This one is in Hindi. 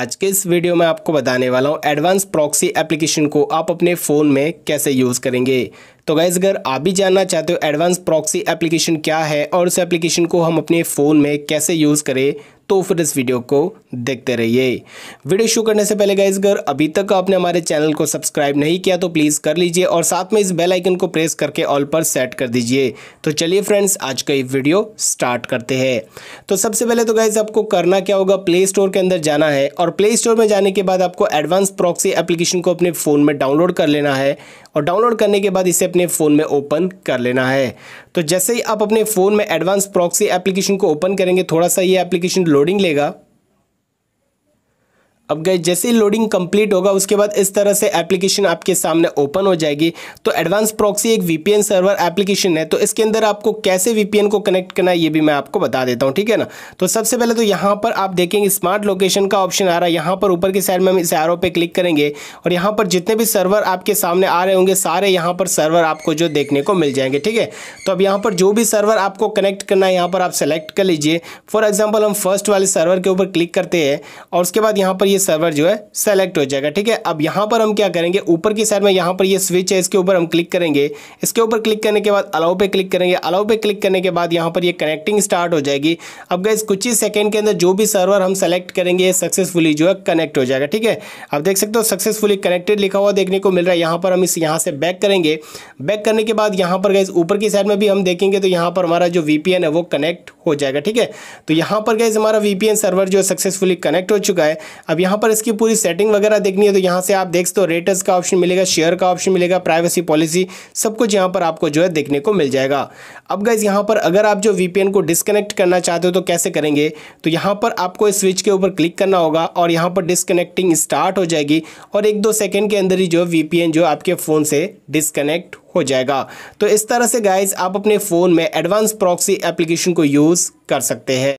आज के इस वीडियो में आपको बताने वाला हूँ एडवांस प्रॉक्सी एप्लीकेशन को आप अपने फ़ोन में कैसे यूज़ करेंगे तो गैस अगर आप भी जानना चाहते हो एडवांस प्रॉक्सी एप्लीकेशन क्या है और उस एप्लीकेशन को हम अपने फ़ोन में कैसे यूज़ करें तो फिर इस वीडियो को देखते रहिए वीडियो शुरू करने से पहले गैस अगर अभी तक आपने हमारे चैनल को सब्सक्राइब नहीं किया तो प्लीज़ कर लीजिए और साथ में इस बेल आइकन को प्रेस करके ऑल पर सेट कर दीजिए तो चलिए फ्रेंड्स आज का ये वीडियो स्टार्ट करते हैं तो सबसे पहले तो गाइज आपको करना क्या होगा प्ले स्टोर के अंदर जाना है और प्ले स्टोर में जाने के बाद आपको एडवांस प्रॉक्सी एप्लीकेशन को अपने फ़ोन में डाउनलोड कर लेना है और डाउनलोड करने के बाद इसे अपने फ़ोन में ओपन कर लेना है तो जैसे ही आप अपने फ़ोन में एडवांस प्रॉक्सी एप्लीकेशन को ओपन करेंगे थोड़ा सा ये एप्लीकेशन लोडिंग लेगा अब गए जैसे ही लोडिंग कंप्लीट होगा उसके बाद इस तरह से एप्लीकेशन आपके सामने ओपन हो जाएगी तो एडवांस प्रॉक्सी एक वीपीएन सर्वर एप्लीकेशन है तो इसके अंदर आपको कैसे वीपीएन को कनेक्ट करना है ये भी मैं आपको बता देता हूँ ठीक है ना तो सबसे पहले तो यहाँ पर आप देखेंगे स्मार्ट लोकेशन का ऑप्शन आ रहा है यहाँ पर ऊपर की साइड में हम इस एरो पर क्लिक करेंगे और यहाँ पर जितने भी सर्वर आपके सामने आ रहे होंगे सारे यहाँ पर सर्वर आपको जो देखने को मिल जाएंगे ठीक है तो अब यहाँ पर जो भी सर्वर आपको कनेक्ट करना है यहाँ पर आप सेलेक्ट कर लीजिए फॉर एग्जाम्पल हम फर्स्ट वाले सर्वर के ऊपर क्लिक करते हैं और उसके बाद यहाँ पर ये सर्वर जो है सेलेक्ट हो जाएगा ठीक है अब यहाँ पर हम क्या करेंगे ऊपर की साइड में यहाँ पर ये यह स्विच है इसके ऊपर हम क्लिक करेंगे इसके ऊपर क्लिक करने के बाद अलाउ पे क्लिक करेंगे अलाउ पे क्लिक करने के बाद यहाँ पर ये यह कनेक्टिंग स्टार्ट हो जाएगी अब गए कुछ ही सेकेंड के अंदर जो भी सर्वर हम सेलेक्ट करेंगे सक्सेसफुली जो है कनेक्ट हो जाएगा ठीक है अब देख सकते हो सक्सेसफुली कनेक्टेड लिखा हुआ देखने को मिल रहा है यहाँ पर हम इस यहाँ से बैक करेंगे बैक करने के बाद यहाँ पर गए ऊपर की साइड में भी हम देखेंगे तो यहाँ पर हमारा जो वी है वो कनेक्ट हो जाएगा ठीक है तो यहाँ पर गए हमारा वी सर्वर जो सक्सेसफुली कनेक्ट हो चुका है अब यहाँ यहाँ पर इसकी पूरी सेटिंग वगैरह देखनी है तो यहाँ से आप देख सकते हो रेटर्स का ऑप्शन मिलेगा शेयर का ऑप्शन मिलेगा प्राइवेसी पॉलिसी सब कुछ यहाँ पर आपको जो है देखने को मिल जाएगा अब गाइज यहाँ पर अगर आप जो वीपीएन को डिसकनेक्ट करना चाहते हो तो कैसे करेंगे तो यहाँ पर आपको इस स्विच के ऊपर क्लिक करना होगा और यहाँ पर डिसकनेक्टिंग स्टार्ट हो जाएगी और एक दो सेकेंड के अंदर ही जो वी जो आपके फ़ोन से डिसकनेक्ट हो जाएगा तो इस तरह से गाइज आप अपने फ़ोन में एडवांस प्रॉक्सी एप्लीकेशन को यूज़ कर सकते हैं